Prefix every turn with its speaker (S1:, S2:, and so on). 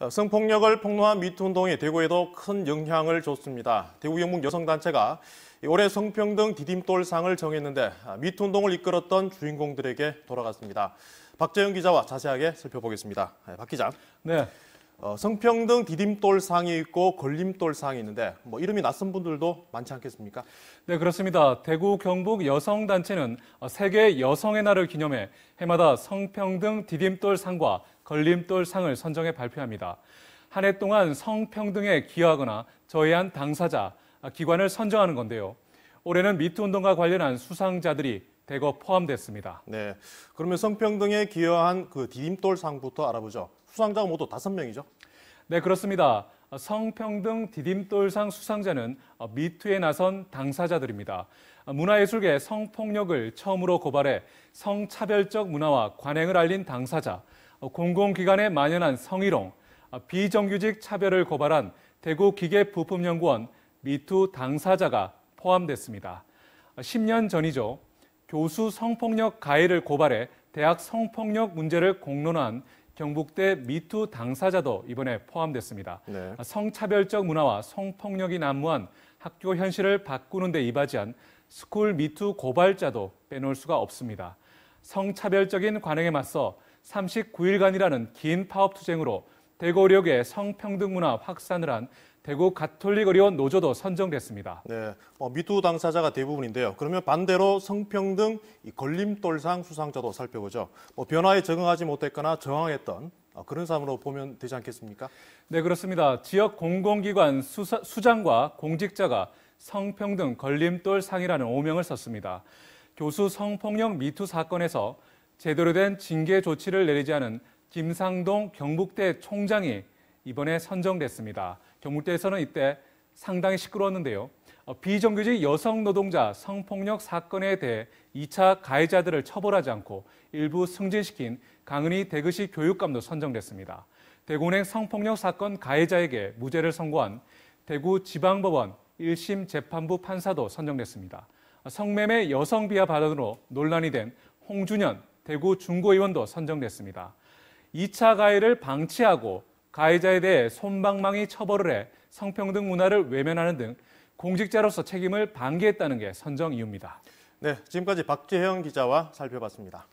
S1: 어, 성폭력을 폭로한 미투운동이 대구에도 큰 영향을 줬습니다. 대구 영문 여성단체가 올해 성평등 디딤돌상을 정했는데 아, 미투운동을 이끌었던 주인공들에게 돌아갔습니다. 박재영 기자와 자세하게 살펴보겠습니다. 네, 박 기자. 네. 어, 성평등 디딤돌 상이 있고 걸림돌 상이 있는데 뭐 이름이 낯선 분들도 많지 않겠습니까? 네 그렇습니다. 대구 경북 여성 단체는 어, 세계
S2: 여성의 날을 기념해 해마다 성평등 디딤돌 상과 걸림돌 상을 선정해 발표합니다. 한 해 동안 성평등에 기여하거나 저해한 당사자
S1: 아, 기관을 선정하는 건데요. 올해는 미투 운동과 관련한 수상자들이 대거 포함됐습니다. 네, 그러면 성평등에 기여한 그 디딤돌 상부터 알아보죠. 수상자가 모두 다섯 명이죠 네, 그렇습니다. 성평등 디딤돌상 수상자는
S2: 미투에 나선 당사자들입니다. 문화예술계 성폭력을 처음으로 고발해 성차별적 문화와 관행을 알린 당사자, 공공기관에 만연한 성희롱, 비정규직 차별을 고발한 대구 기계부품연구원 미투 당사자가 포함됐습니다. 10년 전이죠. 교수 성폭력 가해를 고발해 대학 성폭력 문제를 공론한 화 경북대 미투 당사자도 이번에 포함됐습니다. 네. 성차별적 문화와 성폭력이 난무한 학교 현실을 바꾸는 데 이바지한 스쿨 미투 고발자도 빼놓을 수가 없습니다. 성차별적인 관행에 맞서 39일간이라는 긴 파업 투쟁으로
S1: 대구역의 성평등 문화 확산을 한 대구 가톨릭 의료원 노조도 선정됐습니다. 네, 어, 미투 당사자가 대부분인데요. 그러면 반대로 성평등 걸림돌상 수상자도 살펴보죠. 뭐 변화에 적응하지 못했거나 저항했던 어, 그런 사람으로 보면 되지 않겠습니까? 네, 그렇습니다. 지역 공공기관 수사, 수장과 공직자가
S2: 성평등 걸림돌 상이라는 오명을 썼습니다. 교수 성폭력 미투 사건에서 제대로 된 징계 조치를 내리지 않은 김상동 경북대 총장이 이번에 선정됐습니다. 경북대에서는 이때 상당히 시끄러웠는데요. 어, 비정규직 여성 노동자 성폭력 사건에 대해 2차 가해자들을 처벌하지 않고 일부 승진시킨 강은희 대구시 교육감도 선정됐습니다. 대구은행 성폭력 사건 가해자에게 무죄를 선고한 대구지방법원 1심 재판부 판사도 선정됐습니다. 어, 성매매 여성 비하 발언으로 논란이 된 홍준현 대구 중고의원도 선정됐습니다. 2차 가해를 방치하고 가해자에 대해 솜방망이 처벌을 해 성평등 문화를 외면하는 등 공직자로서 책임을 방기했다는 게 선정 이유입니다. 네, 지금까지 박재현 기자와 살펴봤습니다.